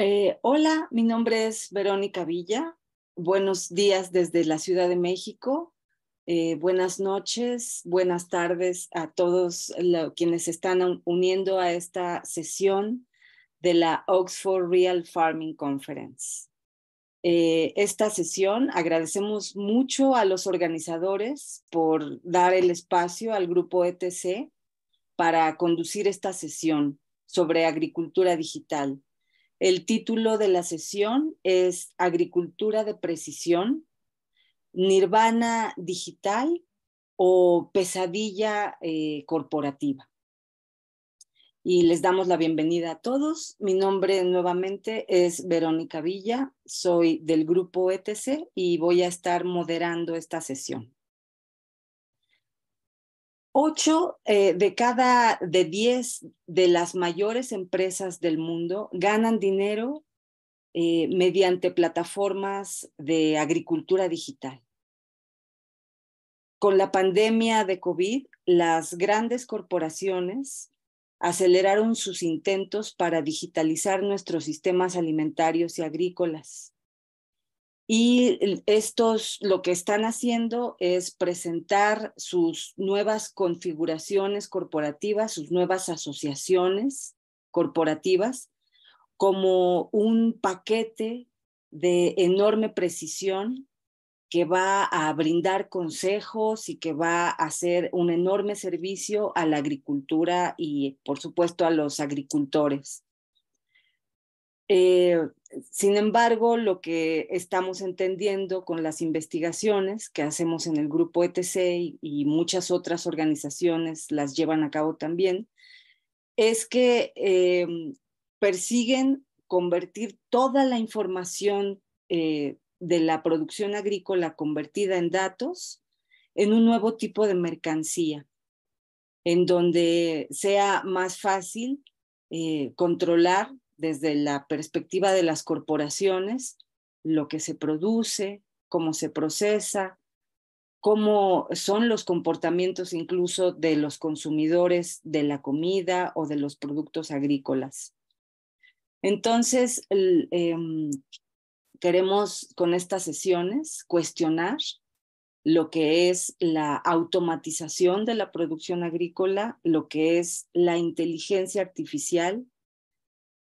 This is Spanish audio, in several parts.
Eh, hola, mi nombre es Verónica Villa. Buenos días desde la Ciudad de México. Eh, buenas noches, buenas tardes a todos quienes se están uniendo a esta sesión de la Oxford Real Farming Conference. Eh, esta sesión agradecemos mucho a los organizadores por dar el espacio al grupo ETC para conducir esta sesión sobre agricultura digital el título de la sesión es Agricultura de Precisión, Nirvana Digital o Pesadilla eh, Corporativa. Y les damos la bienvenida a todos. Mi nombre nuevamente es Verónica Villa, soy del grupo ETC y voy a estar moderando esta sesión. Ocho eh, de cada de diez de las mayores empresas del mundo ganan dinero eh, mediante plataformas de agricultura digital. Con la pandemia de COVID, las grandes corporaciones aceleraron sus intentos para digitalizar nuestros sistemas alimentarios y agrícolas. Y estos lo que están haciendo es presentar sus nuevas configuraciones corporativas, sus nuevas asociaciones corporativas, como un paquete de enorme precisión que va a brindar consejos y que va a hacer un enorme servicio a la agricultura y, por supuesto, a los agricultores. Eh, sin embargo, lo que estamos entendiendo con las investigaciones que hacemos en el grupo ETC y, muchas otras organizaciones las llevan a cabo también, es que em, persiguen convertir toda la información eh, de la producción agrícola convertida en datos en un nuevo tipo de mercancía, en donde sea más fácil eh, controlar desde la perspectiva de las corporaciones, lo que se produce, cómo se procesa, cómo son los comportamientos incluso de los consumidores de la comida o de los productos agrícolas. Entonces, em, queremos con estas sesiones cuestionar lo que es la automatización de la producción agrícola, lo que es la inteligencia artificial,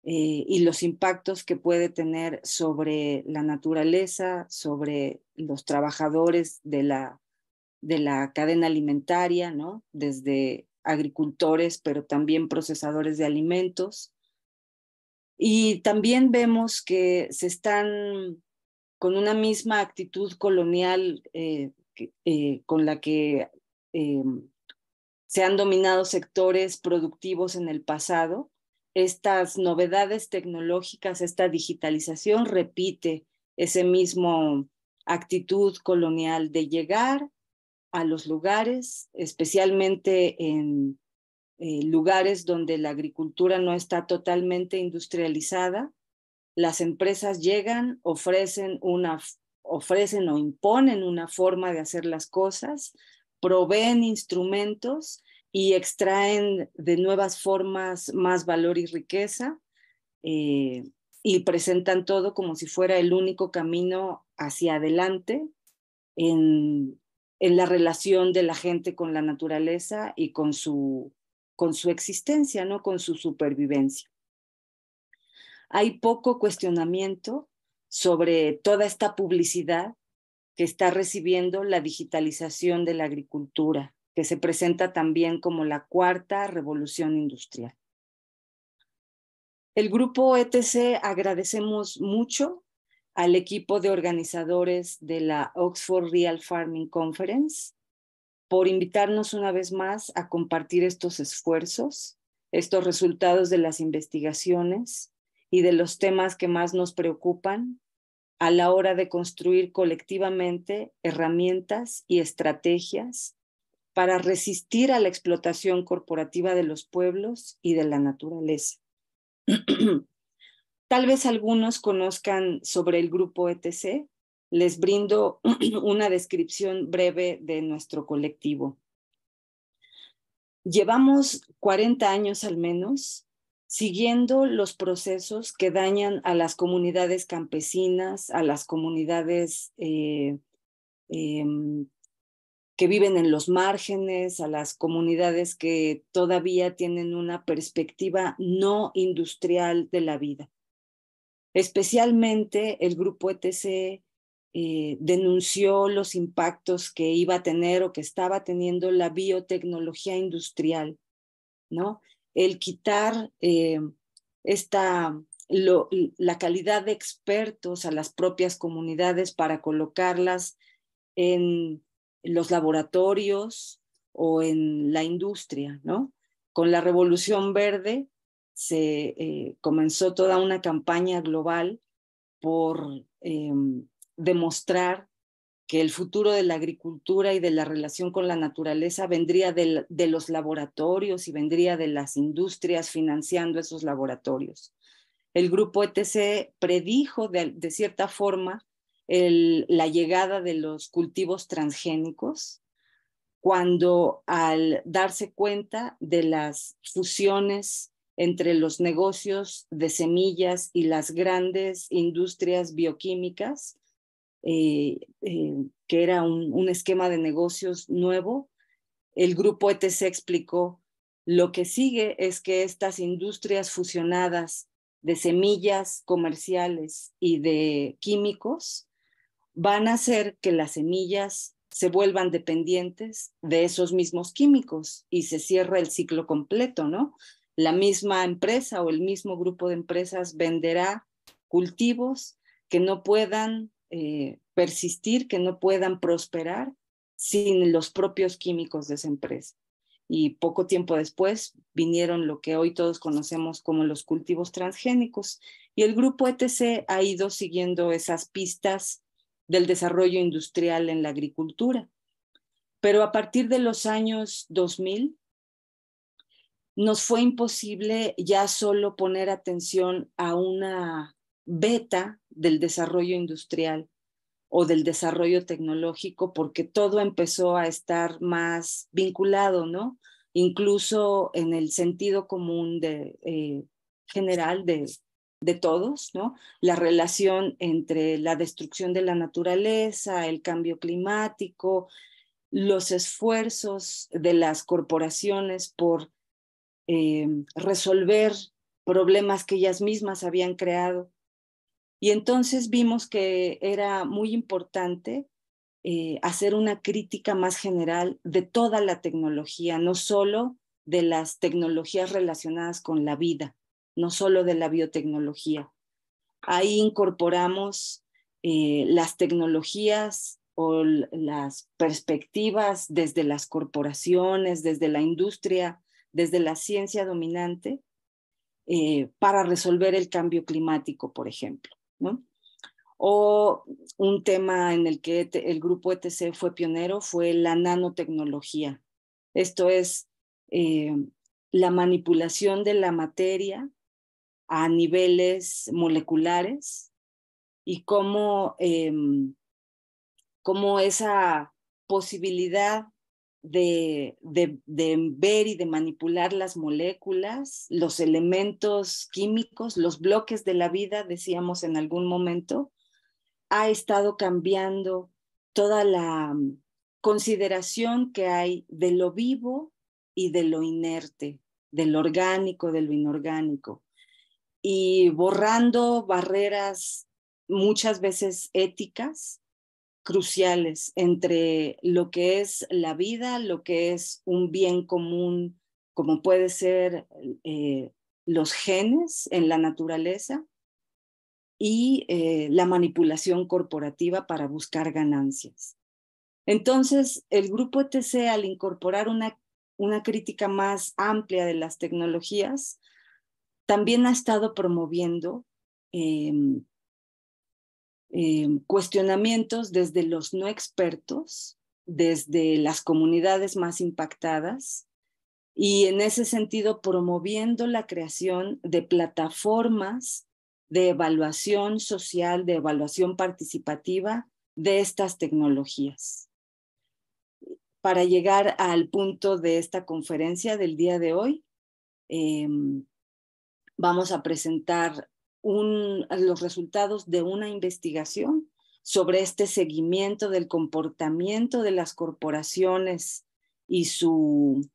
eh, y los impactos que puede tener sobre la naturaleza, sobre los trabajadores de la, de la cadena alimentaria, ¿no? desde agricultores, pero también procesadores de alimentos. Y también vemos que se están con una misma actitud colonial eh, eh, con la que se han dominado sectores productivos en el pasado, estas novedades tecnológicas, esta digitalización repite ese mismo actitud colonial de llegar a los lugares, especialmente en eh, lugares donde la agricultura no está totalmente industrializada. Las empresas llegan, ofrecen, una, ofrecen o imponen una forma de hacer las cosas, proveen instrumentos y extraen de nuevas formas más valor y riqueza eh, y presentan todo como si fuera el único camino hacia adelante en, en, la relación de la gente con la naturaleza y con su, con su existencia, ¿no? con su supervivencia. Hay poco cuestionamiento sobre toda esta publicidad que está recibiendo la digitalización de la agricultura, que se presenta también como la cuarta revolución industrial. El grupo ETC agradecemos mucho al equipo de organizadores de la Oxford Real Farming Conference por invitarnos una vez más a compartir estos esfuerzos, estos resultados de las investigaciones y de los temas que más nos preocupan a la hora de construir colectivamente herramientas y estrategias para resistir a la explotación corporativa de los pueblos y de la naturaleza. Tal vez algunos conozcan sobre el grupo ETC. Les brindo una descripción breve de nuestro colectivo. Llevamos 40 años al menos siguiendo los procesos que dañan a las comunidades campesinas, a las comunidades eh, em, que viven en los márgenes, a las comunidades que todavía tienen una perspectiva no industrial de la vida. Especialmente el grupo ETC eh, denunció los impactos que iba a tener o que estaba teniendo la biotecnología industrial, ¿no? El quitar eh, esta, la calidad de expertos a las propias comunidades para colocarlas en los laboratorios o en la industria, ¿no? Con la revolución verde se eh, comenzó toda una campaña global por em, demostrar que el futuro de la agricultura y de la relación con la naturaleza vendría de, los laboratorios y vendría de las industrias financiando esos laboratorios. El grupo ETC predijo de cierta forma la llegada de los cultivos transgénicos, cuando al darse cuenta de las fusiones entre los negocios de semillas y las grandes industrias bioquímicas, eh, eh, que era un, un esquema de negocios nuevo, el grupo ETC explicó, lo que sigue es que estas industrias fusionadas de semillas comerciales y de químicos van a hacer que las semillas se vuelvan dependientes de esos mismos químicos y se cierra el ciclo completo, ¿no? La misma empresa o el mismo grupo de empresas venderá cultivos que no puedan eh, persistir, que no puedan prosperar sin los propios químicos de esa empresa. Y poco tiempo después vinieron lo que hoy todos conocemos como los cultivos transgénicos. Y el grupo ETC ha ido siguiendo esas pistas del desarrollo industrial en la agricultura. Pero a partir de los años 2000, nos fue imposible ya solo poner atención a una beta del desarrollo industrial o del desarrollo tecnológico, porque todo empezó a estar más vinculado, ¿no? Incluso en el sentido común de, eh, general de, de todos, ¿no? La relación entre la destrucción de la naturaleza, el cambio climático, los esfuerzos de las corporaciones por eh, resolver problemas que ellas mismas habían creado. Y entonces vimos que era muy importante eh, hacer una crítica más general de toda la tecnología, no solo de las tecnologías relacionadas con la vida, no solo de la biotecnología. Ahí incorporamos eh, las tecnologías o las perspectivas desde las corporaciones, desde la industria, desde la ciencia dominante, eh, para resolver el cambio climático, por ejemplo. O un tema en el que e el grupo ETC fue pionero fue la nanotecnología. Esto es eh, la manipulación de la materia a niveles moleculares y cómo, em, esa posibilidad de, ver y de manipular las moléculas, los elementos químicos, los bloques de la vida, decíamos en algún momento, ha estado cambiando toda la consideración que hay de lo vivo y de lo inerte, del orgánico, de lo inorgánico y borrando barreras muchas veces éticas cruciales entre lo que es la vida, lo que es un bien común, como puede ser eh, los genes en la naturaleza, y eh, la manipulación corporativa para buscar ganancias. Entonces, el grupo ETC, al incorporar una crítica más amplia de las tecnologías, también ha estado promoviendo em, em, cuestionamientos desde los no expertos, desde las comunidades más impactadas y en ese sentido promoviendo la creación de plataformas de evaluación social, de evaluación participativa de estas tecnologías. Para llegar al punto de esta conferencia del día de hoy, em, vamos a presentar los resultados de una investigación sobre este seguimiento del comportamiento de las corporaciones y su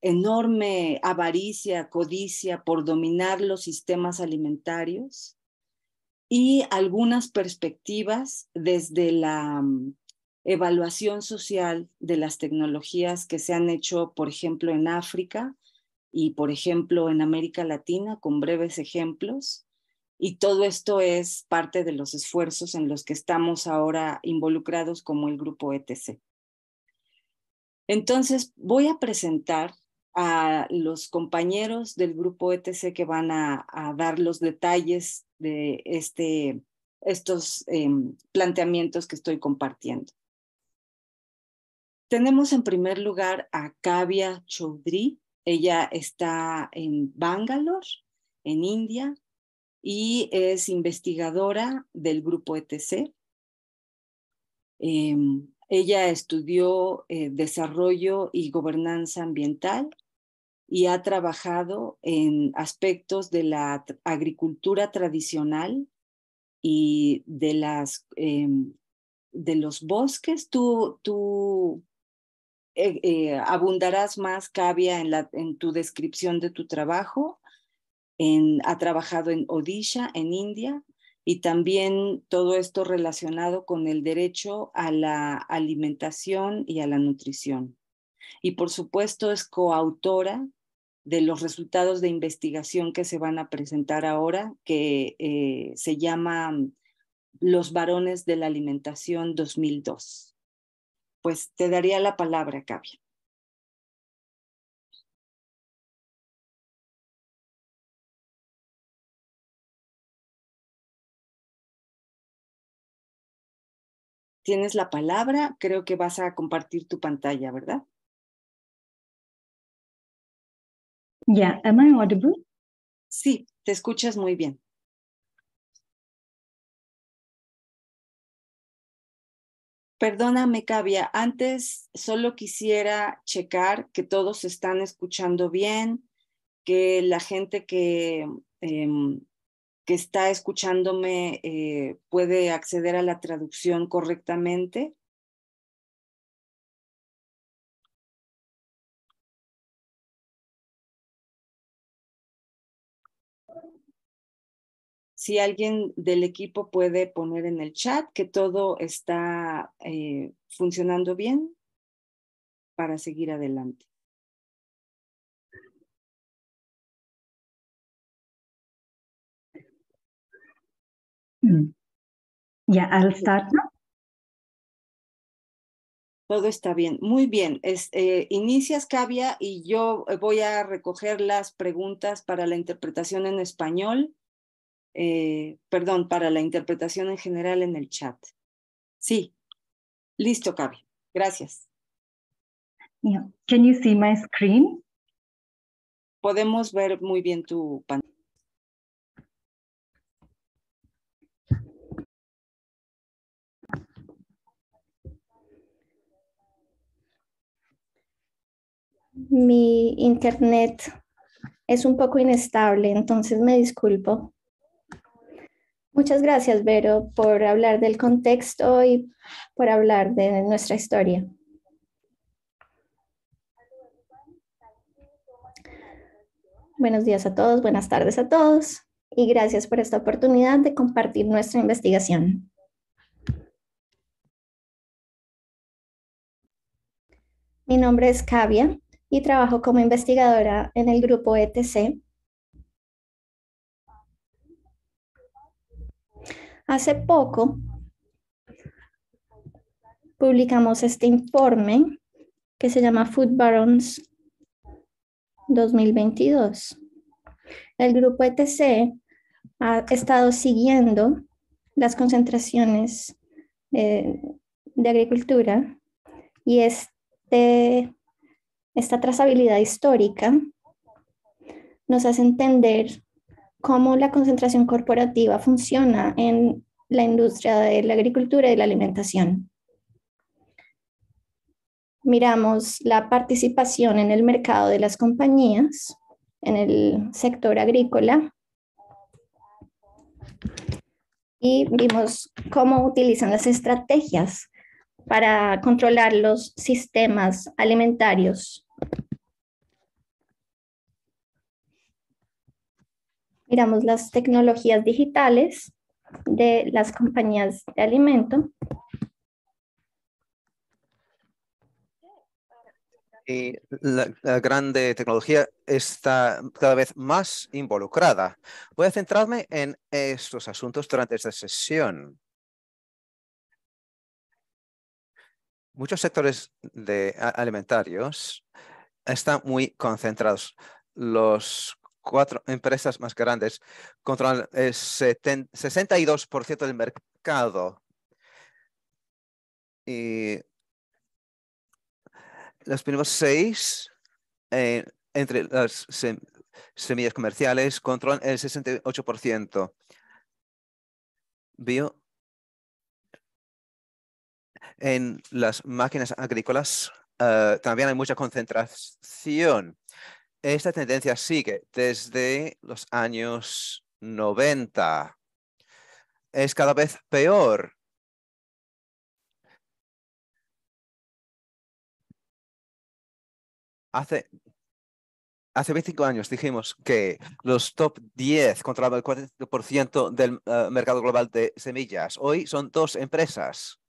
enorme avaricia, codicia por dominar los sistemas alimentarios y algunas perspectivas desde la mm, evaluación social de las tecnologías que se han hecho, por ejemplo, en África y, por ejemplo, en América Latina, con breves ejemplos. Y todo esto es parte de los esfuerzos en los que estamos ahora involucrados como el grupo ETC. Entonces, voy a presentar a los compañeros del grupo ETC que van a, dar los detalles de este, estos em, planteamientos que estoy compartiendo. Tenemos en primer lugar a Kavya Choudhury. Ella está en Bangalore, en India, y es investigadora del grupo ETC. Em, ella estudió eh, desarrollo y gobernanza ambiental y ha trabajado en aspectos de la agricultura tradicional y de, las, em, de los bosques. Tú, tú eh, eh, abundarás más, Cavia, en, tu descripción de tu trabajo. ha trabajado en Odisha, en India, y también todo esto relacionado con el derecho a la alimentación y a la nutrición. Y por supuesto es coautora de los resultados de investigación que se van a presentar ahora, que eh, se llama Los varones de la alimentación 2002 pues te daría la palabra, Cabia. Tienes la palabra, creo que vas a compartir tu pantalla, ¿verdad? Ya, audible? Sí, te escuchas muy bien. Perdóname, Cavia. Antes solo quisiera checar que todos están escuchando bien, que la gente que, em, que está escuchándome eh, puede acceder a la traducción correctamente. Si alguien del equipo puede poner en el chat que todo está eh, funcionando bien para seguir adelante. Mm. Ya, al start. Todo está bien, muy bien. Eh, inicias, Cavia, y yo eh, voy a recoger las preguntas para la interpretación en español eh, perdón, para la interpretación en general en el chat. Sí, listo, cabe. Gracias. Can you see my screen? Podemos ver muy bien tu pantalla. Mi internet es un poco inestable, entonces me disculpo. Muchas gracias, Vero, por hablar del contexto y por hablar de nuestra historia. Buenos días a todos, buenas tardes a todos y gracias por esta oportunidad de compartir nuestra investigación. Mi nombre es Cavia y trabajo como investigadora en el grupo ETC Hace poco publicamos este informe que se llama Food Barons 2022. El grupo ETC ha estado siguiendo las concentraciones eh, de, agricultura y este, esta trazabilidad histórica nos hace entender cómo la concentración corporativa funciona en la industria de la agricultura y la alimentación. Miramos la participación en el mercado de las compañías, en el sector agrícola, y vimos cómo utilizan las estrategias para controlar los sistemas alimentarios miramos las tecnologías digitales de las compañías de alimento. Y la, la grande tecnología está cada vez más involucrada. Voy a centrarme en estos asuntos durante esta sesión. Muchos sectores de alimentarios están muy concentrados. Los cuatro empresas más grandes controlan el 62% del mercado. Y los primeros seis, eh, entre las semillas comerciales, controlan el 68%. Bio en las máquinas agrícolas eh, también hay mucha concentración esta tendencia sigue desde los años 90. Es cada vez peor. Hace, hace 25 años dijimos que los top 10 controlaban el 40% del eh, mercado global de semillas. Hoy son dos empresas.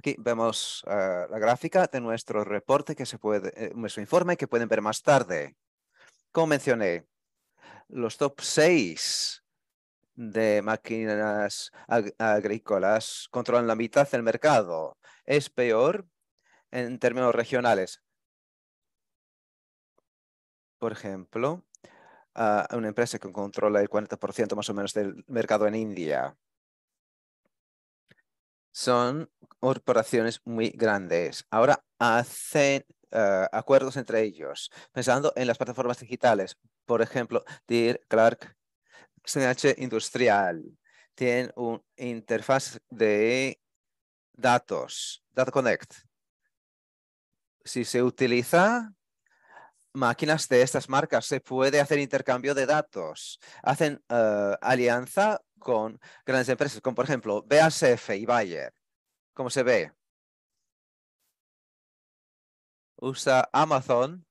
Aquí vemos ah, la gráfica de nuestro reporte eh, nuestro informe que pueden ver más tarde. Como mencioné, los top 6 de máquinas agrícolas controlan la mitad del mercado. Es peor en términos regionales. Por ejemplo, ah, una empresa que controla el 40% más o menos del mercado en India son corporaciones muy grandes. Ahora hacen eh, acuerdos entre ellos, pensando en las plataformas digitales. Por ejemplo, dir Clark, CNH Industrial, tiene una interfaz de datos, Data Connect. Si se utiliza máquinas de estas marcas, se puede hacer intercambio de datos. Hacen eh, alianza con grandes empresas, como por ejemplo BASF y Bayer. ¿Cómo se ve? Usa Amazon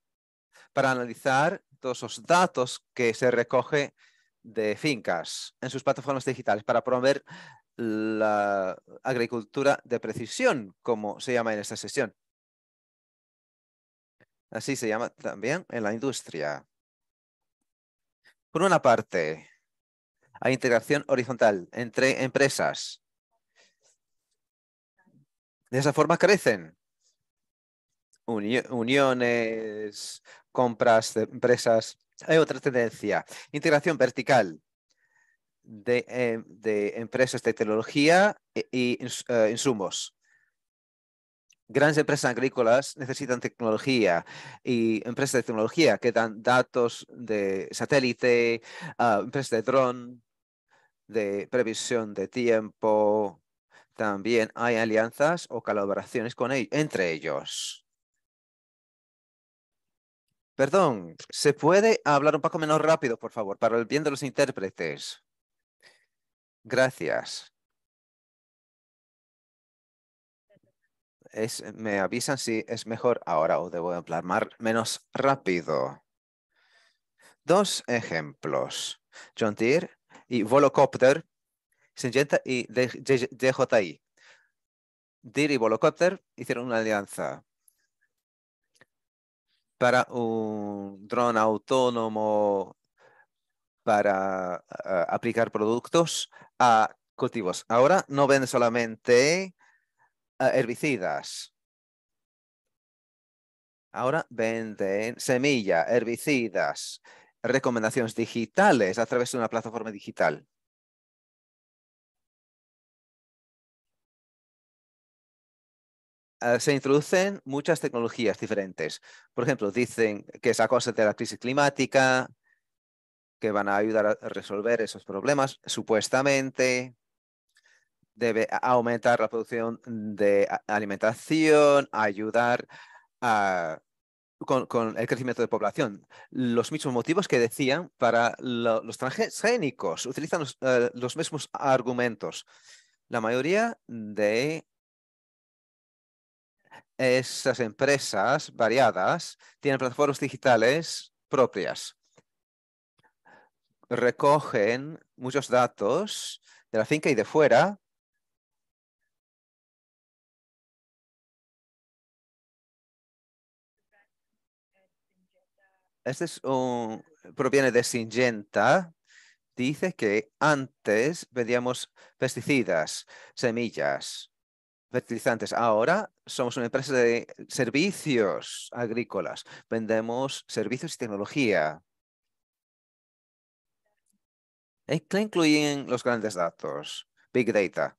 para analizar todos los datos que se recoge de fincas en sus plataformas digitales para promover la agricultura de precisión, como se llama en esta sesión. Así se llama también en la industria. Por una parte, a integración horizontal entre empresas. De esa forma crecen. uniones, compras de empresas. Hay otra tendencia. Integración vertical de, eh, empresas de tecnología e, y eh, insumos grandes empresas agrícolas necesitan tecnología y empresas de tecnología que dan datos de satélite, ah, empresas de dron, de previsión de tiempo, también hay alianzas o colaboraciones con e-, entre ellos. Perdón, ¿se puede hablar un poco menos rápido, por favor, para el bien de los intérpretes? Gracias. me avisan si es mejor ahora o debo hablar más, menos rápido. Dos ejemplos. John y Volocopter, Syngenta y DJI. DIR y Volocopter hicieron una alianza para un dron autónomo para aplicar productos a cultivos. Ahora no venden solamente herbicidas. Ahora venden semilla, herbicidas, Recomendaciones digitales a través de una plataforma digital? Eh, se introducen muchas tecnologías diferentes. Por ejemplo, dicen que es a causa de la crisis climática, que van a ayudar a resolver esos problemas, supuestamente. Debe aumentar la producción de alimentación, ayudar a con, el crecimiento de población. Los mismos motivos que decían para los transgénicos. Utilizan eh, los, mismos argumentos. La mayoría de esas empresas variadas tienen plataformas digitales propias. Recogen muchos datos de la finca y de fuera este es un, proviene de Syngenta, dice que antes vendíamos pesticidas, semillas, fertilizantes. Ahora somos una empresa de servicios agrícolas. Vendemos servicios y tecnología. ¿Qué incluyen los grandes datos? Big Data.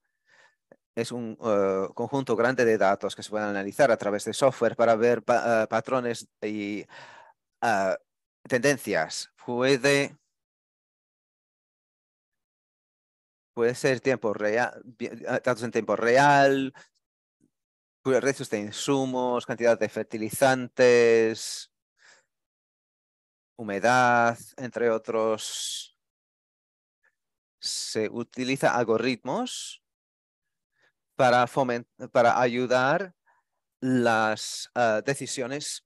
Es un eh, conjunto grande de datos que se pueden analizar a través de software para ver eh, patrones y Ah, tendencias. Puede, puede ser tiempo real, ah, datos en tiempo real, precios de insumos, cantidad de fertilizantes, humedad, entre otros. Se utiliza algoritmos para, para ayudar las ah, decisiones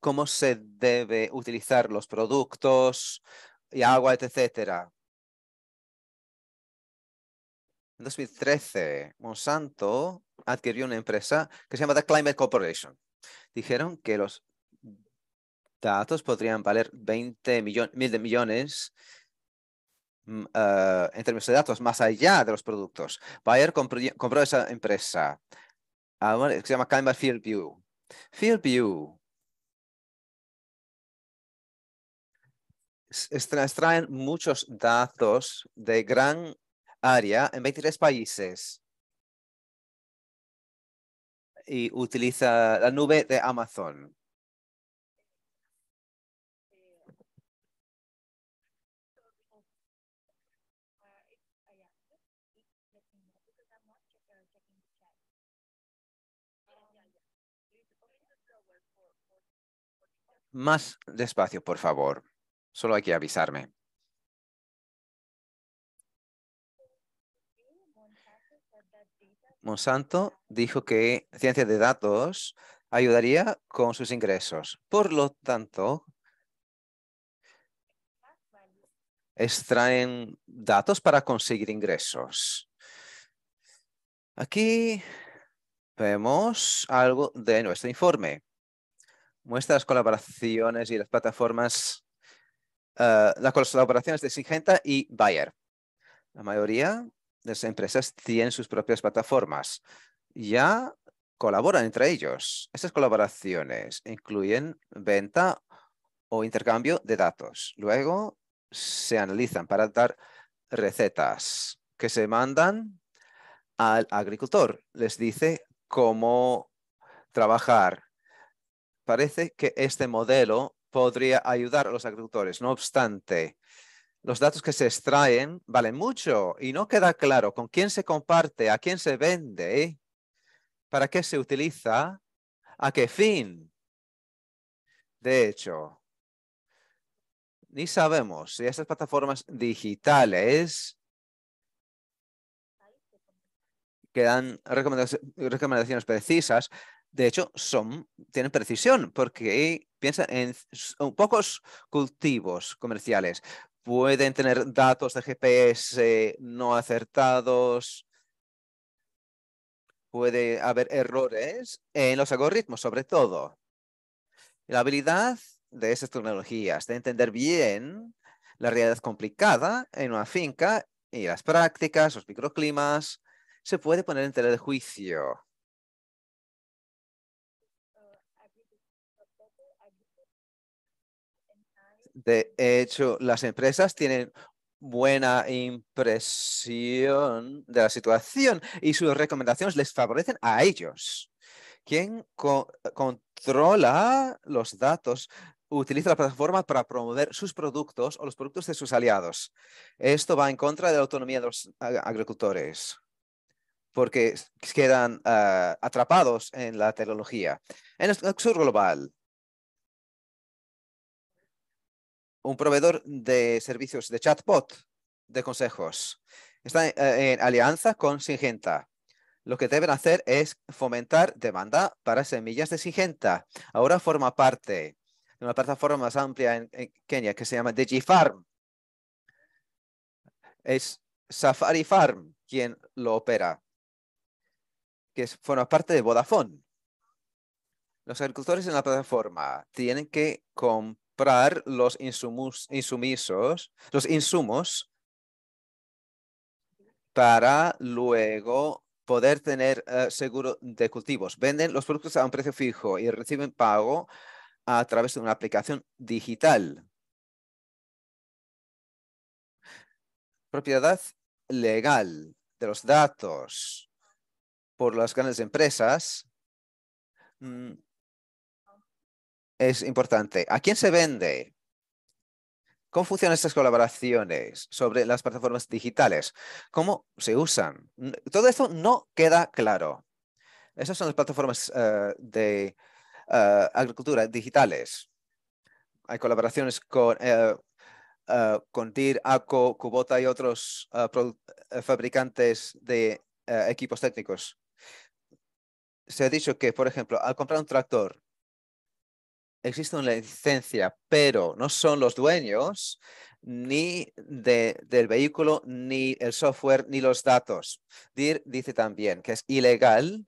cómo se debe utilizar los productos y agua, etcétera. En 2013, Monsanto adquirió una empresa que se llama The Climate Corporation. Dijeron que los datos podrían valer 20 millones, mil mm, de eh, millones en términos de datos, más allá de los productos. Bayer compró, esa empresa, que ah, se llama Climate Field View. Field View extraen muchos datos de gran área en 23 países y utiliza la nube de Amazon. Más despacio, por favor. Solo hay que avisarme. Monsanto dijo que ciencia de datos ayudaría con sus ingresos. Por lo tanto, extraen datos para conseguir ingresos. Aquí vemos algo de nuestro informe. Muestras colaboraciones y las plataformas eh, las colaboraciones de Syngenta y Bayer. La mayoría de las empresas tienen sus propias plataformas. Ya colaboran entre ellos. Estas colaboraciones incluyen venta o intercambio de datos. Luego se analizan para dar recetas que se mandan al agricultor. Les dice cómo trabajar. Parece que este modelo podría ayudar a los agricultores. No obstante, los datos que se extraen valen mucho y no queda claro con quién se comparte, a quién se vende, para qué se utiliza, a qué fin. De hecho, ni sabemos si estas plataformas digitales que dan recomendaciones, precisas, de hecho, son, tienen precisión, porque piensa en pocos cultivos comerciales. Pueden tener datos de GPS no acertados, puede haber errores en los algoritmos, sobre todo. La habilidad de esas tecnologías, de entender bien la realidad complicada en una finca y las prácticas, los microclimas, se puede poner en tela de juicio. De hecho, las empresas tienen buena impresión de la situación y sus recomendaciones les favorecen a ellos. Quien controla los datos? Utiliza la plataforma para promover sus productos o los productos de sus aliados. Esto va en contra de la autonomía de los agricultores porque quedan ah, atrapados en la tecnología. En el sur global, un proveedor de servicios de chatbot de consejos. Está en, eh, alianza con Singenta. Lo que deben hacer es fomentar demanda para semillas de Singenta. Ahora forma parte de una plataforma más amplia en, Kenia que se llama DigiFarm. Es Safari Farm quien lo opera, que forma parte de Vodafone. Los agricultores en la plataforma tienen que comprar comprar los insumos, insumisos, los insumos para luego poder tener eh, seguro de cultivos. Venden los productos a un precio fijo y reciben pago a través de una aplicación digital. Propiedad legal de los datos por las grandes empresas mm, es importante. ¿A quién se vende? ¿Cómo funcionan estas colaboraciones sobre las plataformas digitales? ¿Cómo se usan? Todo esto no queda claro. Esas son las plataformas eh, de eh, agricultura digitales. Hay colaboraciones con, TIR, eh, con DIR, ACO, Cubota y otros fabricantes de equipos técnicos. Se ha dicho que, por ejemplo, al comprar un tractor, existe una licencia, pero no son los dueños ni del vehículo, ni el software, ni los datos. DIR dice también que es ilegal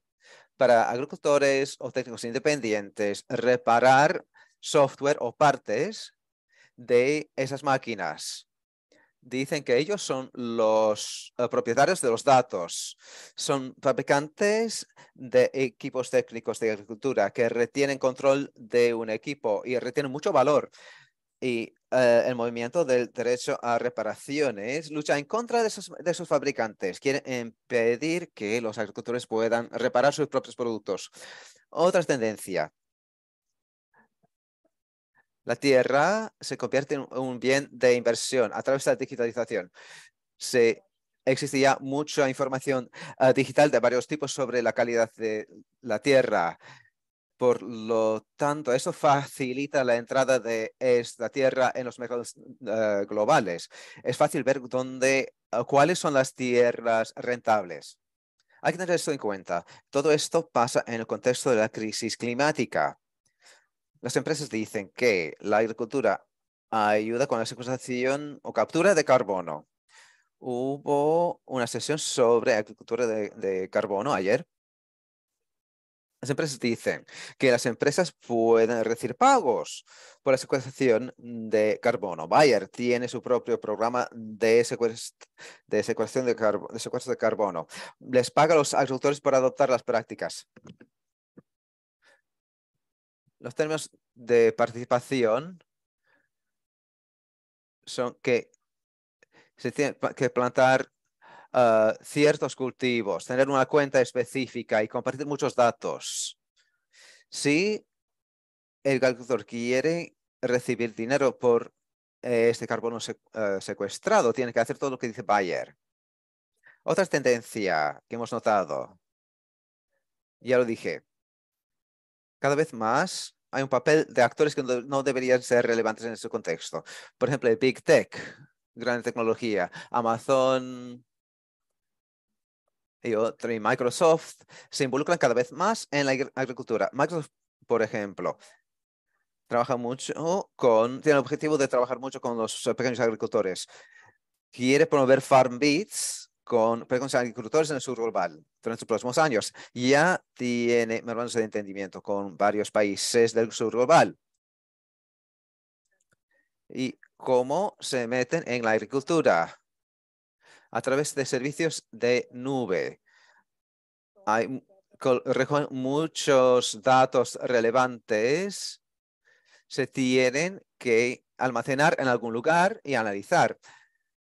para agricultores o técnicos independientes reparar software o partes de esas máquinas dicen que ellos son los eh, propietarios de los datos, son fabricantes de equipos técnicos de agricultura que retienen control de un equipo y retienen mucho valor. Y eh, el movimiento del derecho a reparaciones lucha en contra de esos, de esos fabricantes. Quieren impedir que los agricultores puedan reparar sus propios productos. Otra tendencia, la tierra se convierte en un bien de inversión a través de la digitalización. Se ya mucha información ah, digital de varios tipos sobre la calidad de la tierra. Por lo tanto, eso facilita la entrada de esta tierra en los mercados ah, globales. Es fácil ver dónde, ah, cuáles son las tierras rentables. Hay que tener esto en cuenta. Todo esto pasa en el contexto de la crisis climática las empresas dicen que la agricultura ayuda con la secuestración o captura de carbono. Hubo una sesión sobre agricultura de, carbono ayer. Las empresas dicen que las empresas pueden recibir pagos por la secuestración de carbono. Bayer tiene su propio programa de, de secuestración de, de, secuestro de carbono. Les paga a los agricultores por adoptar las prácticas. Los términos de participación son que se tiene que plantar ah, ciertos cultivos, tener una cuenta específica y compartir muchos datos. Si el agricultor quiere recibir dinero por eh, este carbono ah, secuestrado, tiene que hacer todo lo que dice Bayer. Otra tendencia que hemos notado, ya lo dije, cada vez más hay un papel de actores que no deberían ser relevantes en ese contexto. Por ejemplo, Big Tech, gran tecnología, Amazon y, otro, Microsoft se involucran cada vez más en la agricultura. Microsoft, por ejemplo, trabaja mucho con, tiene el objetivo de trabajar mucho con los pequeños agricultores. Quiere promover Farm Beats pues, con, agricultores en el sur global durante los próximos años. Ya tiene memorándums de entendimiento con varios países del sur global. ¿Y cómo se meten en la agricultura? A través de servicios de nube. Hay muchos datos relevantes, se tienen que almacenar en algún lugar y analizar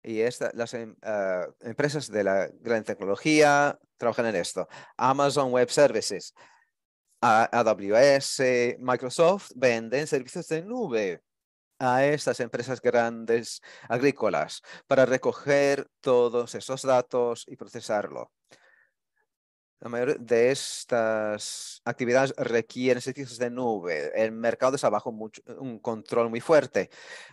y las em, ah, empresas de la gran tecnología trabajan en esto. Amazon Web Services, AWS, Microsoft venden servicios de nube a estas empresas grandes agrícolas para recoger todos esos datos y procesarlo. La mayoría de estas actividades requieren servicios de nube. El mercado está bajo mucho, un control muy fuerte.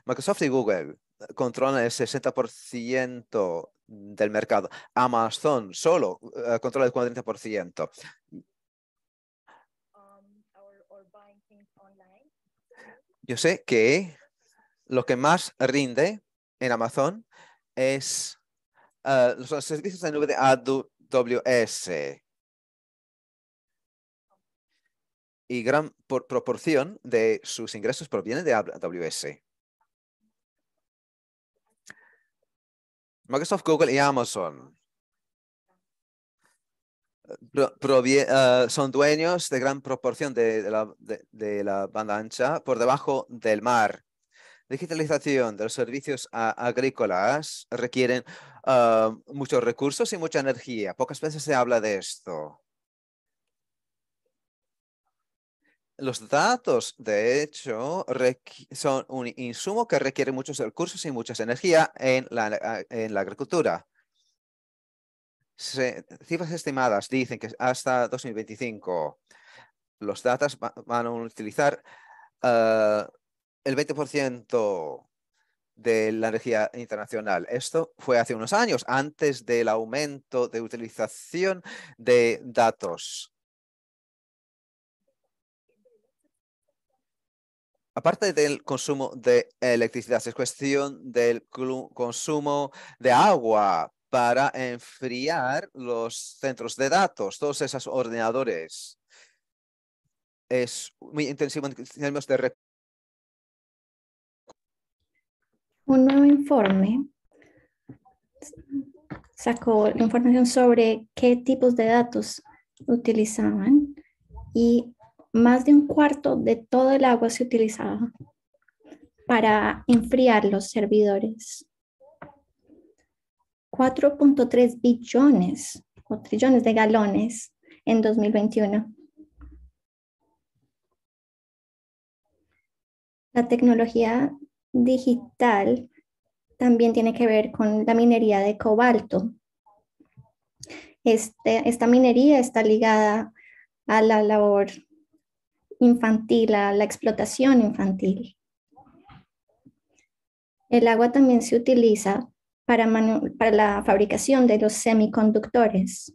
Microsoft y Google controlan el 60% del mercado. Amazon solo eh, controla el 40%. Um, Yo sé que lo que más rinde en Amazon es eh, los servicios de nube de AWS. y gran proporción de sus ingresos proviene de AWS. Microsoft, Google y Amazon eh, eh, son dueños de gran proporción de, la, banda ancha por debajo del mar. Digitalización de los servicios agrícolas requieren eh, muchos recursos y mucha energía. Pocas veces se habla de esto. Los datos, de hecho, son un insumo que requiere muchos recursos y mucha energía en la, agricultura. cifras estimadas dicen que hasta 2025 los datos van a utilizar ah, el 20% de la energía internacional. Esto fue hace unos años, antes del aumento de utilización de datos. aparte del consumo de electricidad, es cuestión del consumo de agua para enfriar los centros de datos, todos esos ordenadores. Es muy intensivo en términos de... Un nuevo informe sacó información sobre qué tipos de datos utilizaban y más de un cuarto de todo el agua se utilizaba para enfriar los servidores. 4.3 billones o trillones de galones en 2021. La tecnología digital también tiene que ver con la minería de cobalto. Este, esta minería está ligada a la labor infantil, a la explotación infantil. El agua también se utiliza para, para la fabricación de los semiconductores.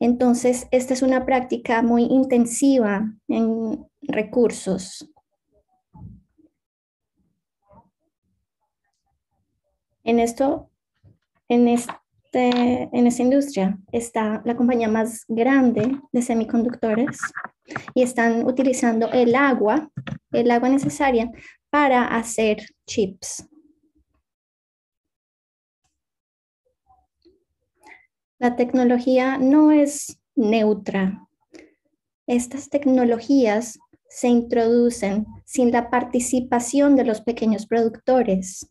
Entonces, esta es una práctica muy intensiva en recursos. En esto, en, este en esta industria está la compañía más grande de semiconductores y están utilizando el agua, el agua necesaria para hacer chips. La tecnología no es neutra. Estas tecnologías se introducen sin la participación de los pequeños productores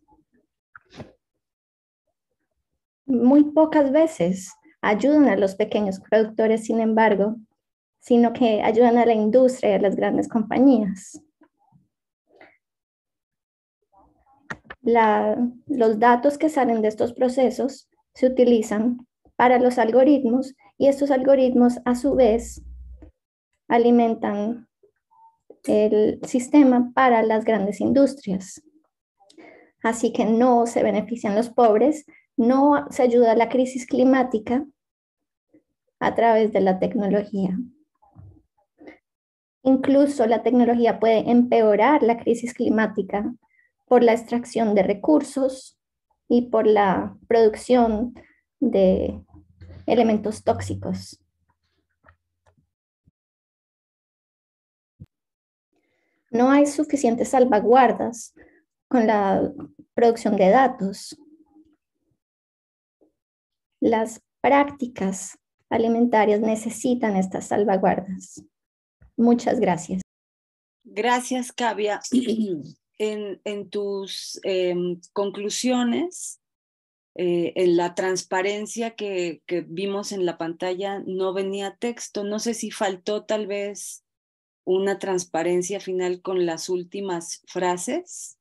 muy pocas veces ayudan a los pequeños productores, sin embargo, sino que ayudan a la industria y a las grandes compañías. los datos que salen de estos procesos se utilizan para los algoritmos y estos algoritmos a su vez alimentan el sistema para las grandes industrias. Así que no se benefician los pobres, no se ayuda a la crisis climática a través de la tecnología. Incluso la tecnología puede empeorar la crisis climática por la extracción de recursos y por la producción de elementos tóxicos. No hay suficientes salvaguardas con la producción de datos las prácticas alimentarias necesitan estas salvaguardas. Muchas gracias. Gracias, Cavia. En, tus em, conclusiones, eh, en la transparencia que vimos en la pantalla, no venía texto. No sé si faltó tal vez una transparencia final con las últimas frases.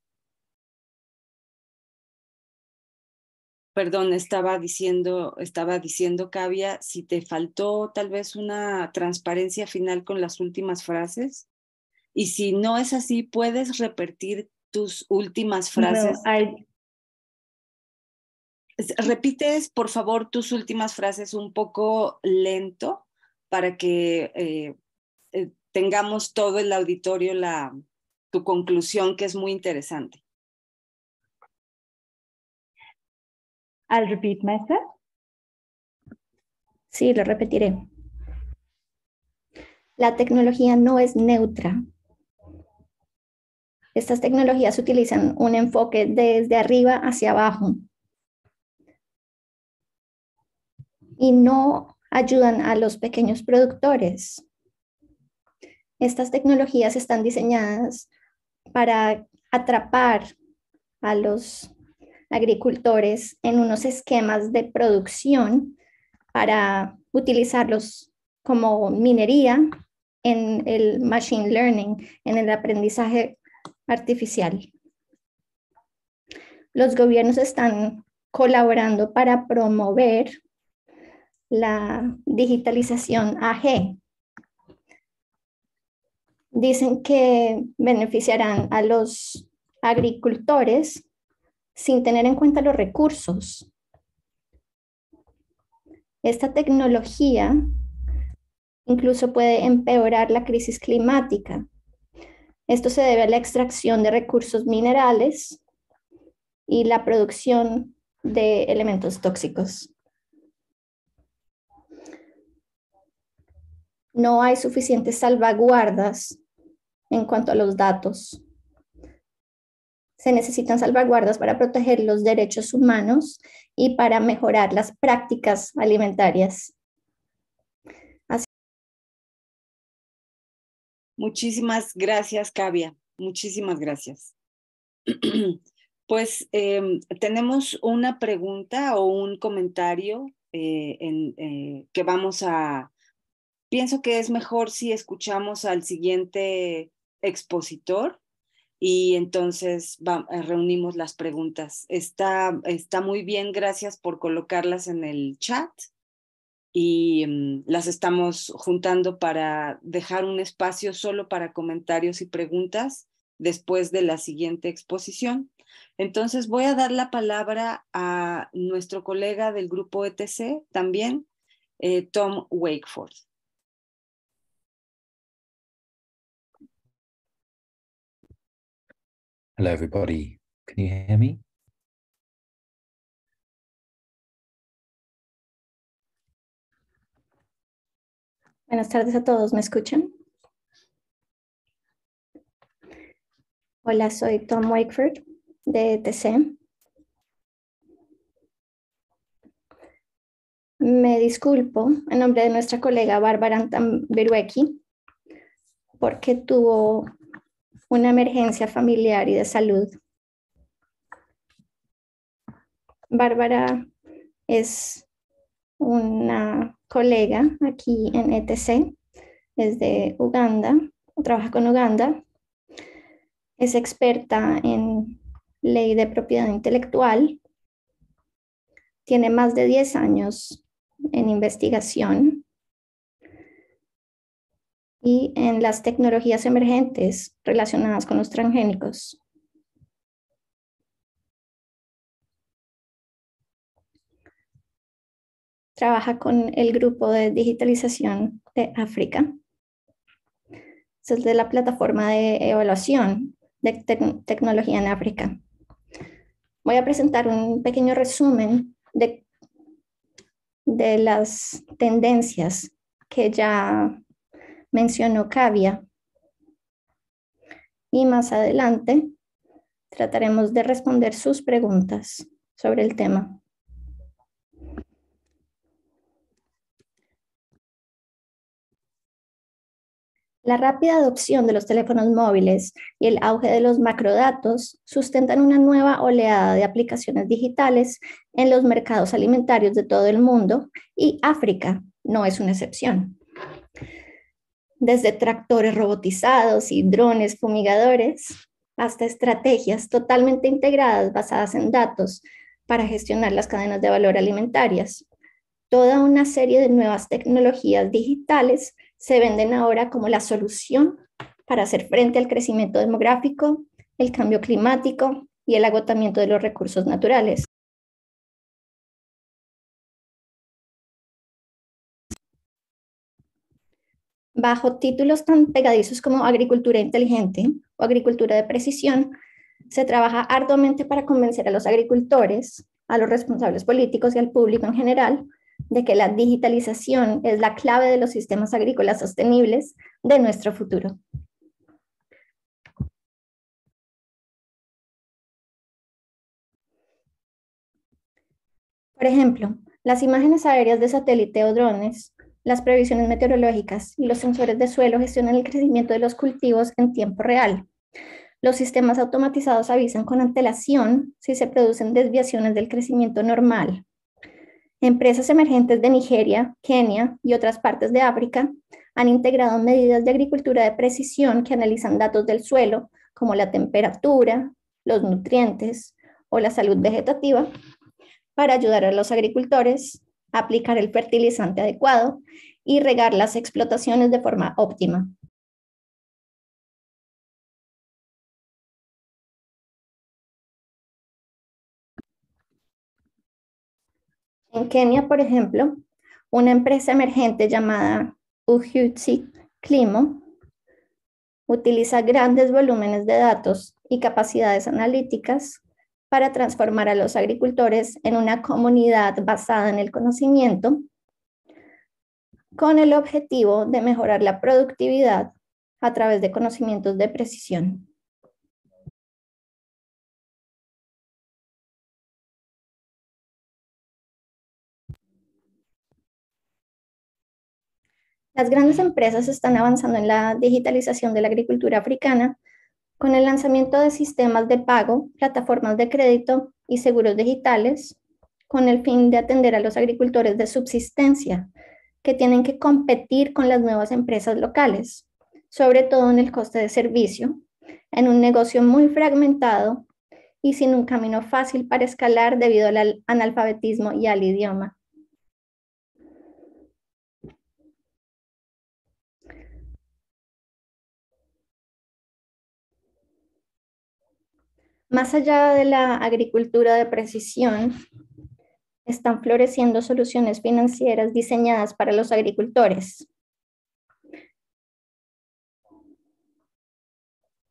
perdón, estaba diciendo, estaba diciendo, Cavia, si te faltó tal vez una transparencia final con las últimas frases. Y si no es así, puedes repetir tus últimas frases. Repites, por favor, tus últimas frases un poco lento para que eh, eh, tengamos todo el auditorio la, tu conclusión, que es muy interesante. I'll repeat myself. Sí, lo repetiré. La tecnología no es neutra. Estas tecnologías utilizan un enfoque desde arriba hacia abajo y no ayudan a los pequeños productores. Estas tecnologías están diseñadas para atrapar a los agricultores en unos esquemas de producción para utilizarlos como minería en el machine learning, en el aprendizaje artificial. Los gobiernos están colaborando para promover la digitalización AG. Dicen que beneficiarán a los agricultores sin tener en cuenta los recursos. Esta tecnología incluso puede empeorar la crisis climática. Esto se debe a la extracción de recursos minerales y la producción de elementos tóxicos. No hay suficientes salvaguardas en cuanto a los datos se necesitan salvaguardas para proteger los derechos humanos y para mejorar las prácticas alimentarias. Muchísimas gracias, Cavia, Muchísimas gracias. Pues em, tenemos una pregunta o un comentario eh, eh, que vamos a... Pienso que es mejor si escuchamos al siguiente expositor y entonces eh, reunimos las preguntas. Está, está muy bien, gracias por colocarlas en el chat y mm, las estamos juntando para dejar un espacio solo para comentarios y preguntas después de la siguiente exposición. Entonces voy a dar la palabra a nuestro colega del grupo ETC también, eh, Tom Wakeford. Hello, everybody. Can you hear me? Buenas tardes a todos, ¿me escuchan? Hola, soy Tom Wakeford de e TC. Me disculpo en nombre de nuestra colega Bárbara Beruecki porque tuvo una emergencia familiar y de salud. Bárbara es una colega aquí en ETC, es de Uganda, trabaja con Uganda, es experta en ley de propiedad intelectual, tiene más de 10 años en investigación y en las tecnologías emergentes relacionadas con los transgénicos. Trabaja con el grupo de digitalización de África. Es de la plataforma de evaluación de tecnología en África. Voy a presentar un pequeño resumen de, de las tendencias que ya mencionó Cavia. Y más adelante trataremos de responder sus preguntas sobre el tema. La rápida adopción de los teléfonos móviles y el auge de los macrodatos sustentan una nueva oleada de aplicaciones digitales en los mercados alimentarios de todo el mundo y África no es una excepción desde tractores robotizados y drones fumigadores hasta estrategias totalmente integradas basadas en datos para gestionar las cadenas de valor alimentarias. Toda una serie de nuevas tecnologías digitales se venden ahora como la solución para hacer frente al crecimiento demográfico, el cambio climático y el agotamiento de los recursos naturales. Bajo títulos tan pegadizos como Agricultura Inteligente o Agricultura de Precisión, se trabaja arduamente para convencer a los agricultores, a los responsables políticos y al público en general de que la digitalización es la clave de los sistemas agrícolas sostenibles de nuestro futuro. Por ejemplo, las imágenes aéreas de satélite o drones las previsiones meteorológicas y los sensores de suelo gestionan el crecimiento de los cultivos en tiempo real. Los sistemas automatizados avisan con antelación si se producen desviaciones del crecimiento normal. Empresas emergentes de Nigeria, Kenia y otras partes de África han integrado medidas de agricultura de precisión que analizan datos del suelo, como la temperatura, los nutrientes o la salud vegetativa, para ayudar a los agricultores aplicar el fertilizante adecuado y regar las explotaciones de forma óptima. En Kenia, por ejemplo, una empresa emergente llamada Uhuzi Climo utiliza grandes volúmenes de datos y capacidades analíticas para transformar a los agricultores en una comunidad basada en el conocimiento con el objetivo de mejorar la productividad a través de conocimientos de precisión. Las grandes empresas están avanzando en la digitalización de la agricultura africana con el lanzamiento de sistemas de pago, plataformas de crédito y seguros digitales, con el fin de atender a los agricultores de subsistencia, que tienen que competir con las nuevas empresas locales, sobre todo en el coste de servicio, en un negocio muy fragmentado y sin un camino fácil para escalar debido al analfabetismo y al idioma. Más allá de la agricultura de precisión, están floreciendo soluciones financieras diseñadas para los agricultores.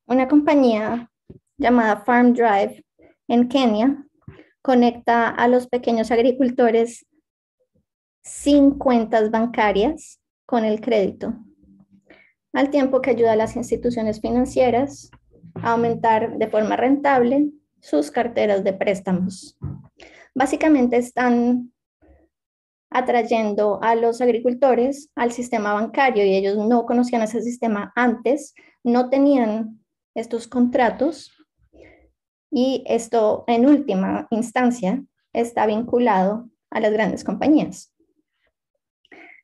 Una compañía llamada Farm Drive en Kenia conecta a los pequeños agricultores sin cuentas bancarias con el crédito, al tiempo que ayuda a las instituciones financieras aumentar de forma rentable sus carteras de préstamos. Básicamente están atrayendo a los agricultores al sistema bancario y ellos no conocían ese sistema antes, no tenían estos contratos y esto en última instancia está vinculado a las grandes compañías.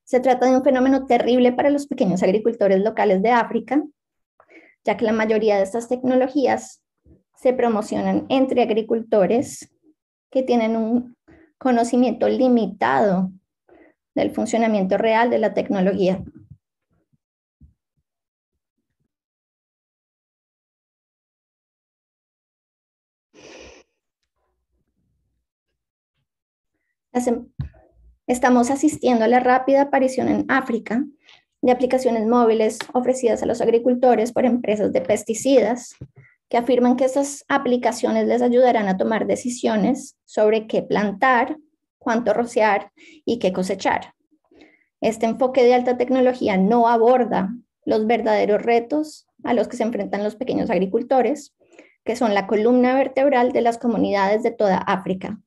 Se trata de un fenómeno terrible para los pequeños agricultores locales de África ya que la mayoría de estas tecnologías se promocionan entre agricultores que tienen un conocimiento limitado del funcionamiento real de la tecnología. Em-, estamos asistiendo a la rápida aparición en África de aplicaciones móviles ofrecidas a los agricultores por empresas de pesticidas, que afirman que estas aplicaciones les ayudarán a tomar decisiones sobre qué plantar, cuánto rociar y qué cosechar. Este enfoque de alta tecnología no aborda los verdaderos retos a los que se enfrentan los pequeños agricultores, que son la columna vertebral de las comunidades de toda África,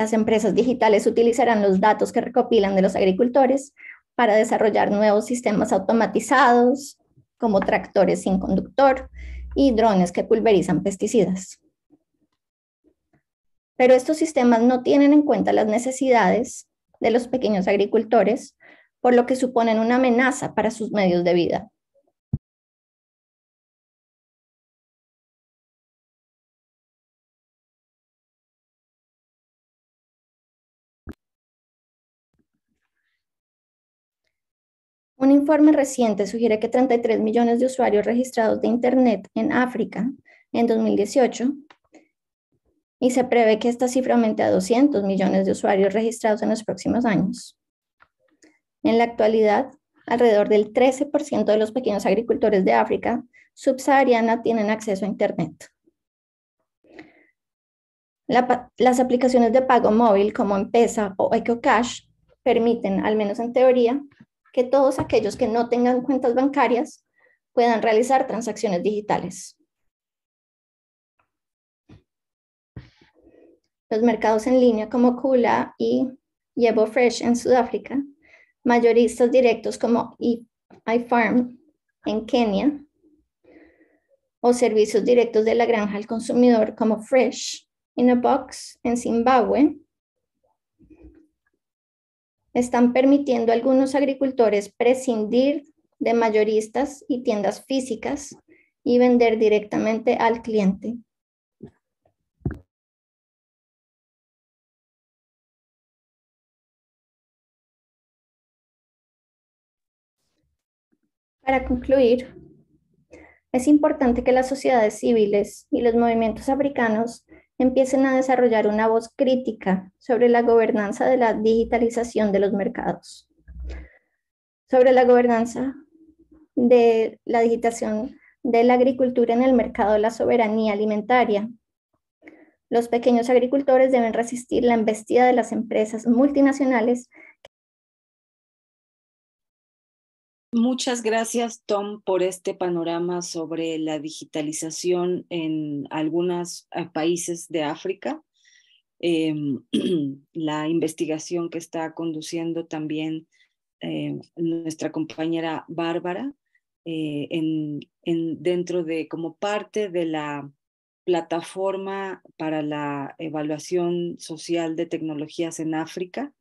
las empresas digitales utilizarán los datos que recopilan de los agricultores para desarrollar nuevos sistemas automatizados, como tractores sin conductor y drones que pulverizan pesticidas. Pero estos sistemas no tienen en cuenta las necesidades de los pequeños agricultores, por lo que suponen una amenaza para sus medios de vida. Un informe reciente sugiere que 33 millones de usuarios registrados de Internet en África en 2018 y se prevé que esta cifra aumente a 200 millones de usuarios registrados en los próximos años. En la actualidad, alrededor del 13% de los pequeños agricultores de África subsahariana tienen acceso a Internet. las aplicaciones de pago móvil como m o EcoCash permiten, al menos en teoría, que todos aquellos que no tengan cuentas bancarias puedan realizar transacciones digitales. Los mercados en línea como Kula y Yebo Fresh en Sudáfrica, mayoristas directos como iFarm en Kenia, o servicios directos de la granja al consumidor como Fresh in a Box en Zimbabue, están permitiendo a algunos agricultores prescindir de mayoristas y tiendas físicas y vender directamente al cliente. Para concluir, es importante que las sociedades civiles y los movimientos africanos empiecen a desarrollar una voz crítica sobre la gobernanza de la digitalización de los mercados, sobre la gobernanza de la digitación de la agricultura en el mercado de la soberanía alimentaria. Los pequeños agricultores deben resistir la embestida de las empresas multinacionales Muchas gracias, Tom, por este panorama sobre la digitalización en algunos eh, países de África. Em, la investigación que está conduciendo también eh, nuestra compañera Bárbara eh, dentro de como parte de la plataforma para la evaluación social de tecnologías en África,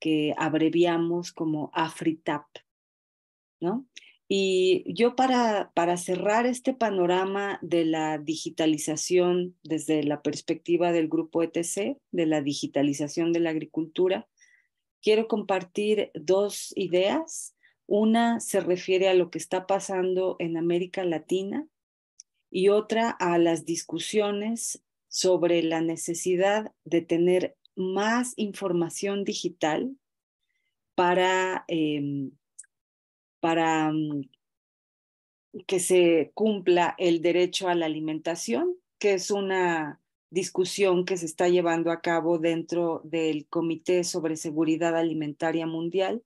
que abreviamos como AFRITAP. ¿no? Y yo para, para cerrar este panorama de la digitalización desde la perspectiva del grupo ETC, de la digitalización de la agricultura, quiero compartir dos ideas. Una se refiere a lo que está pasando en América Latina y otra a las discusiones sobre la necesidad de tener más información digital para... Em, para mm, que se cumpla el derecho a la alimentación, que es una discusión que se está llevando a cabo dentro del Comité sobre Seguridad Alimentaria Mundial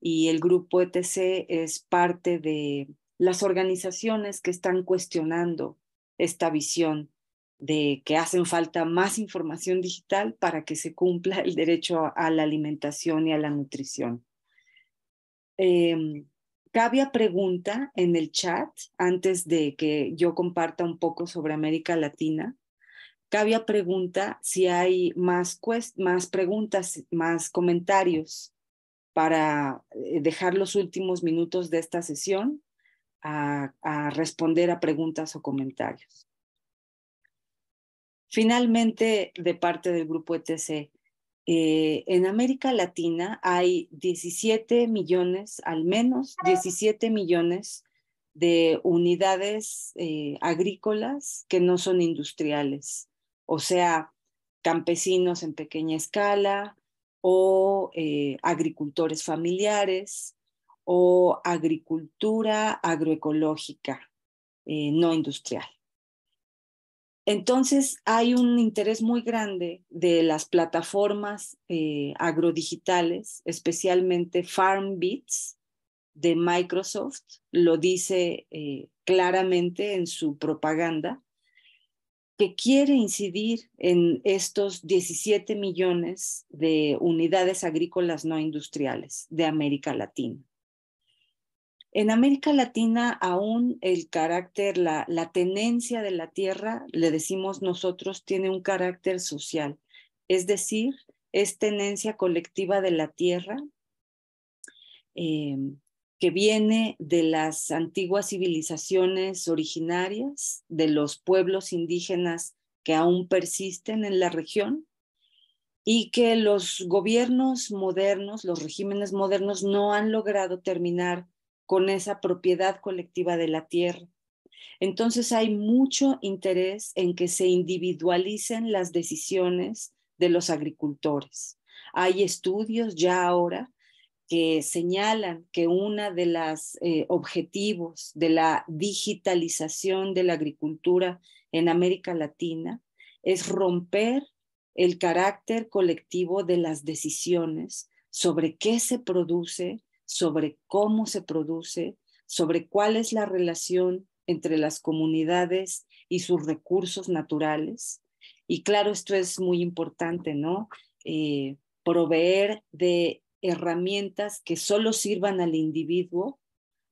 y el grupo ETC es parte de las organizaciones que están cuestionando esta visión de que hacen falta más información digital para que se cumpla el derecho a la alimentación y a la nutrición. Em, Cabia pregunta en el chat, antes de que yo comparta un poco sobre América Latina, Cabia pregunta si hay más, más preguntas, más comentarios para eh, dejar los últimos minutos de esta sesión a, a responder a preguntas o comentarios. Finalmente, de parte del grupo ETC, eh, en América Latina hay 17 millones, al menos 17 millones de unidades eh, agrícolas que no son industriales, o sea, campesinos en pequeña escala o eh, agricultores familiares o agricultura agroecológica no industrial. Entonces hay un interés muy grande de las plataformas eh, agrodigitales, especialmente FarmBits de Microsoft, lo dice eh, claramente en su propaganda, que quiere incidir en estos 17 millones de unidades agrícolas no industriales de América Latina. En América Latina aún el carácter, la, tenencia de la tierra, le decimos nosotros, tiene un carácter social, es decir, es tenencia colectiva de la tierra em, que viene de las antiguas civilizaciones originarias, de los pueblos indígenas que aún persisten en la región y que los gobiernos modernos, los regímenes modernos no han logrado terminar con esa propiedad colectiva de la tierra. Entonces hay mucho interés en que se individualicen las decisiones de los agricultores. Hay estudios ya ahora que señalan que uno de los eh, objetivos de la digitalización de la agricultura en América Latina es romper el carácter colectivo de las decisiones sobre qué se produce, sobre cómo se produce, sobre cuál es la relación entre las comunidades y sus recursos naturales. Y claro, esto es muy importante, ¿no? Eh, proveer de herramientas que solo sirvan al individuo,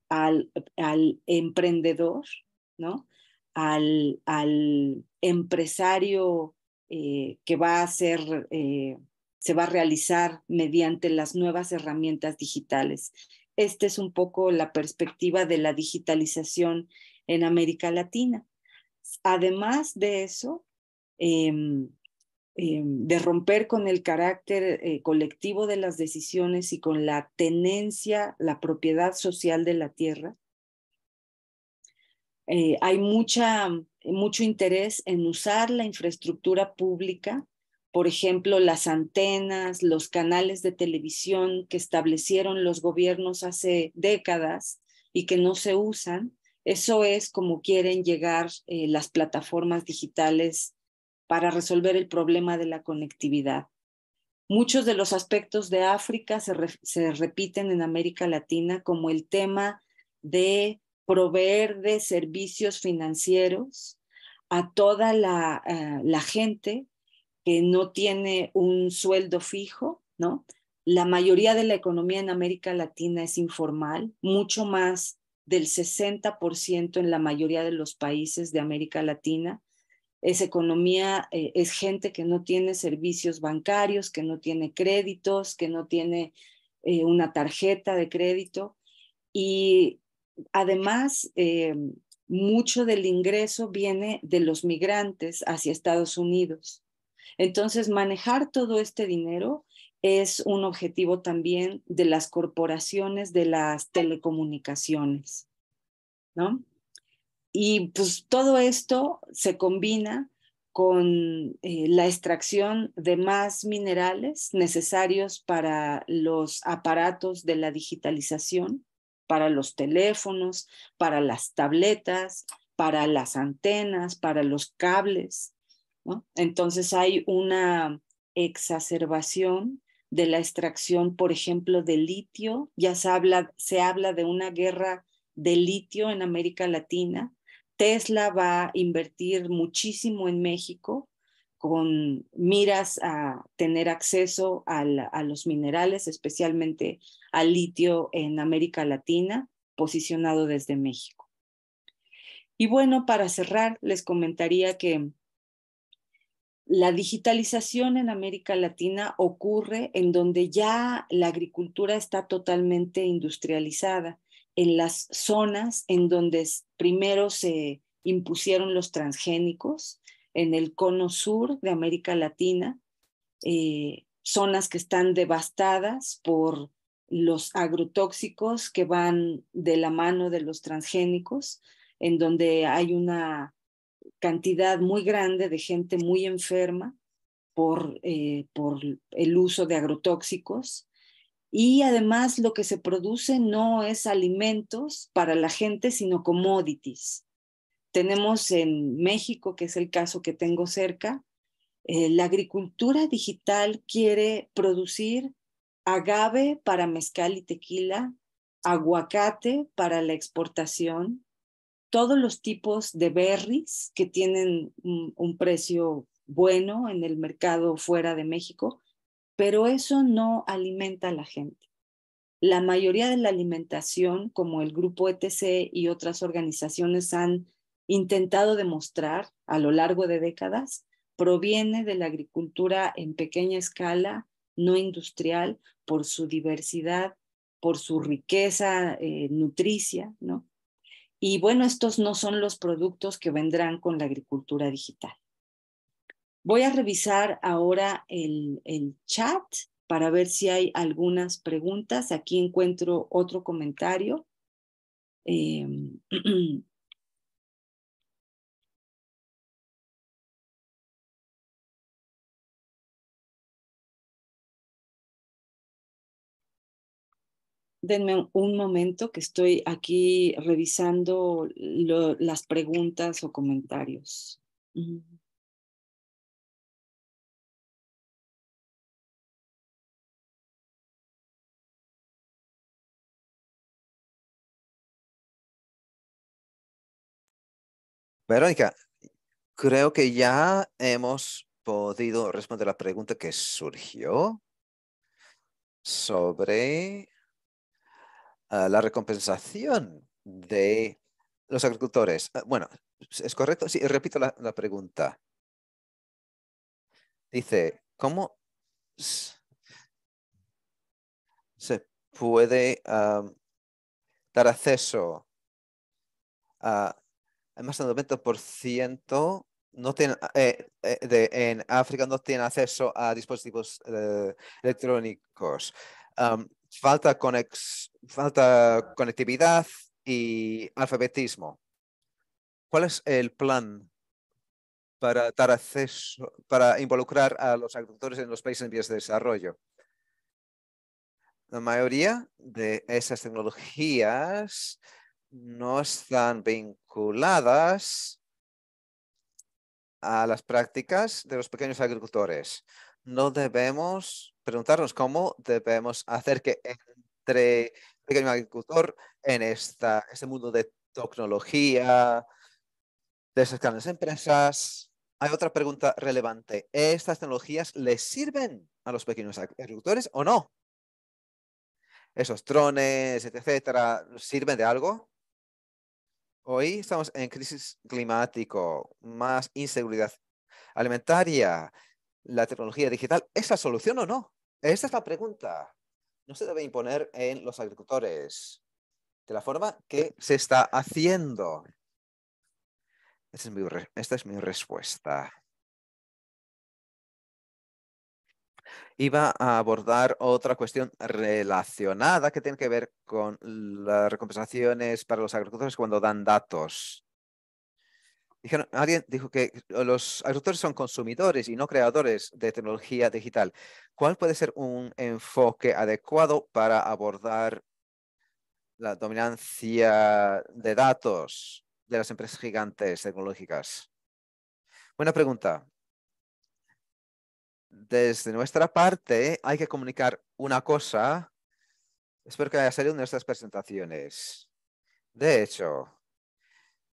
al, al emprendedor, ¿no? Al, al empresario eh, que va a ser eh, se va a realizar mediante las nuevas herramientas digitales. Esta es un poco la perspectiva de la digitalización en América Latina. Además de eso, em, em, de romper con el carácter eh, colectivo de las decisiones y con la tenencia, la propiedad social de la tierra, eh, hay mucha, mucho interés en usar la infraestructura pública por ejemplo, las antenas, los canales de televisión que establecieron los gobiernos hace décadas y que no se usan. Eso es como quieren llegar eh, las plataformas digitales para resolver el problema de la conectividad. Muchos de los aspectos de África se, repiten en América Latina, como el tema de proveer de servicios financieros a toda la eh, gente que no tiene un sueldo fijo, ¿no? La mayoría de la economía en América Latina es informal, mucho más del 60% en la mayoría de los países de América Latina. Es economía, eh, es gente que no tiene servicios bancarios, que no tiene créditos, que no tiene eh, una tarjeta de crédito. Y además, eh, mucho del ingreso viene de los migrantes hacia Estados Unidos. Entonces, manejar todo este dinero es un objetivo también de las corporaciones de las telecomunicaciones, ¿no? Y pues todo esto se combina con eh, la extracción de más minerales necesarios para los aparatos de la digitalización, para los teléfonos, para las tabletas, para las antenas, para los cables, entonces hay una exacerbación de la extracción, por ejemplo, de litio. Ya se habla, se habla de una guerra de litio en América Latina. Tesla va a invertir muchísimo en México con miras a tener acceso a, los minerales, especialmente al litio en América Latina, posicionado desde México. Y bueno, para cerrar, les comentaría que la digitalización en América Latina ocurre en donde ya la agricultura está totalmente industrializada, en las zonas en donde primero se impusieron los transgénicos, en el cono sur de América Latina, eh, zonas que están devastadas por los agrotóxicos que van de la mano de los transgénicos, en donde hay una cantidad muy grande de gente muy enferma por, eh, por el uso de agrotóxicos y además lo que se produce no es alimentos para la gente, sino commodities. Tenemos en México, que es el caso que tengo cerca, eh, la agricultura digital quiere producir agave para mezcal y tequila, aguacate para la exportación, todos los tipos de berries que tienen un, precio bueno en el mercado fuera de México, pero eso no alimenta a la gente. La mayoría de la alimentación, como el grupo ETC y otras organizaciones han intentado demostrar a lo largo de décadas, proviene de la agricultura en pequeña escala, no industrial, por su diversidad, por su riqueza eh, nutricia, ¿no? Y bueno, estos no son los productos que vendrán con la agricultura digital. Voy a revisar ahora el, chat para ver si hay algunas preguntas. Aquí encuentro otro comentario. Em, denme un momento que estoy aquí revisando las preguntas o comentarios. Verónica, creo que ya hemos podido responder la pregunta que surgió sobre la recompensación de los agricultores. Ah, bueno, ¿es correcto? Sí, repito la, pregunta. Dice, ¿cómo se puede dar acceso a más del 90% no eh, eh, en África no tiene acceso a dispositivos eh, electrónicos falta, conectividad y alfabetismo. ¿Cuál es el plan para dar acceso, para involucrar a los agricultores en los países en vías de desarrollo? La mayoría de esas tecnologías no están vinculadas a las prácticas de los pequeños agricultores. No debemos preguntarnos cómo debemos hacer que entre el pequeño agricultor en este mundo de tecnología, de esas grandes empresas. Hay otra pregunta relevante. ¿Estas tecnologías les sirven a los pequeños agricultores o no? ¿Esos drones, etcétera, sirven de algo? Hoy estamos en crisis climático, más inseguridad alimentaria, la tecnología digital es la solución o no? Esa es la pregunta. No se debe imponer en los agricultores de la forma que se está haciendo. esta es mi respuesta. Iba a abordar otra cuestión relacionada que tiene que ver con las recompensaciones para los agricultores cuando dan datos alguien dijo que los agricultores son consumidores y no creadores de tecnología digital. ¿Cuál puede ser un enfoque adecuado para abordar la dominancia de datos de las empresas gigantes tecnológicas? Buena pregunta. Desde nuestra parte hay que comunicar una cosa. Espero que haya salido en nuestras presentaciones. De hecho,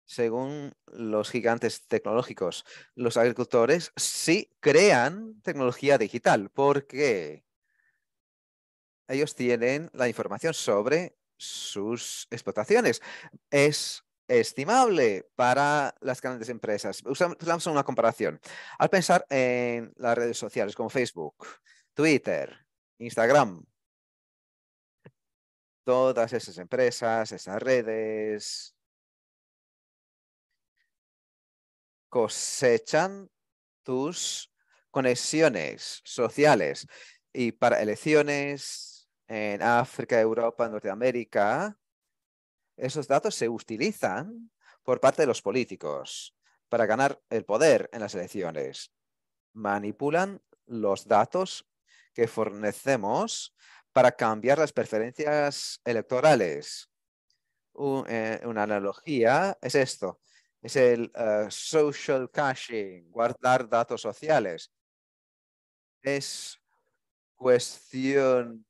según los gigantes tecnológicos, los agricultores sí crean tecnología digital porque ellos tienen la información sobre sus explotaciones. Es estimable para las grandes empresas. Usamos una comparación. Al pensar en las redes sociales como Facebook, Twitter, Instagram, todas esas empresas, esas redes, cosechan tus conexiones sociales y para elecciones en África, Europa, Norteamérica, esos datos se utilizan por parte de los políticos para ganar el poder en las elecciones. Manipulan los datos que fornecemos para cambiar las preferencias electorales. Eh, una analogía es esto es el eh, social caching, guardar datos sociales. Es cuestión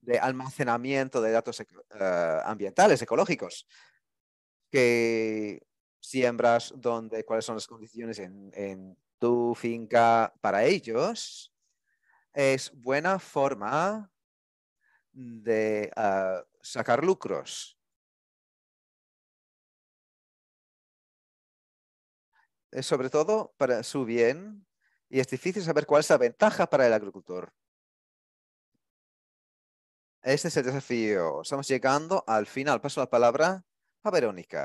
de almacenamiento de datos eh, ambientales, ecológicos, que siembras, dónde, cuáles son las condiciones en, tu finca para ellos. Es buena forma de eh, sacar lucros es eh, sobre todo para su bien y es difícil saber cuál es la ventaja para el agricultor. Este es el desafío. Estamos llegando al final. Paso la palabra a Verónica.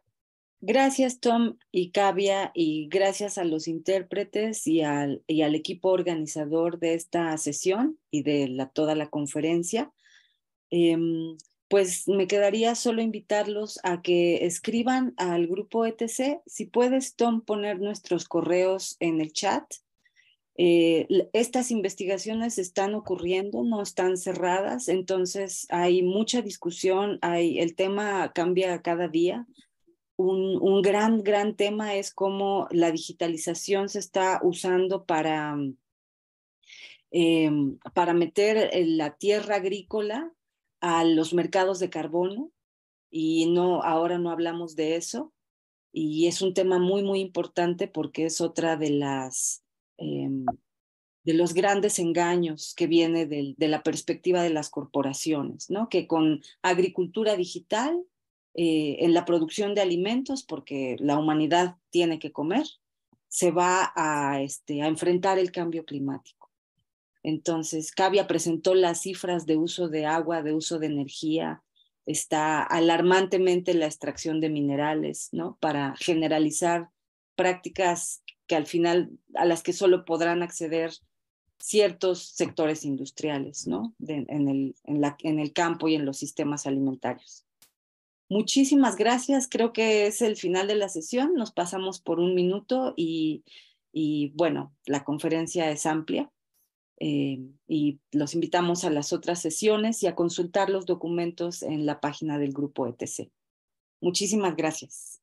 Gracias Tom y Cavia y gracias a los intérpretes y al, y al equipo organizador de esta sesión y de toda la conferencia. Em, pues me quedaría solo invitarlos a que escriban al grupo ETC. Si puedes, Tom, poner nuestros correos en el chat. Eh, estas investigaciones están ocurriendo, no están cerradas, entonces hay mucha discusión, hay, el tema cambia cada día. Un, gran, gran tema es cómo la digitalización se está usando para, em, para meter eh, la tierra agrícola a los mercados de carbono y no ahora no hablamos de eso y es un tema muy muy importante porque es otra de las em, de los grandes engaños que viene de, la perspectiva de las corporaciones, ¿no? Que con agricultura digital, eh, en la producción de alimentos, porque la humanidad tiene que comer, se va a, este, a enfrentar el cambio climático. Entonces, Cavia presentó las cifras de uso de agua, de uso de energía, está alarmantemente la extracción de minerales, ¿no? Para generalizar prácticas que al final, a las que solo podrán acceder ciertos sectores industriales, ¿no? en, el, en el campo y en los sistemas alimentarios. Muchísimas gracias, creo que es el final de la sesión, nos pasamos por un minuto y, y bueno, la conferencia es amplia eh, y los invitamos a las otras sesiones y a consultar los documentos en la página del grupo ETC. Muchísimas gracias.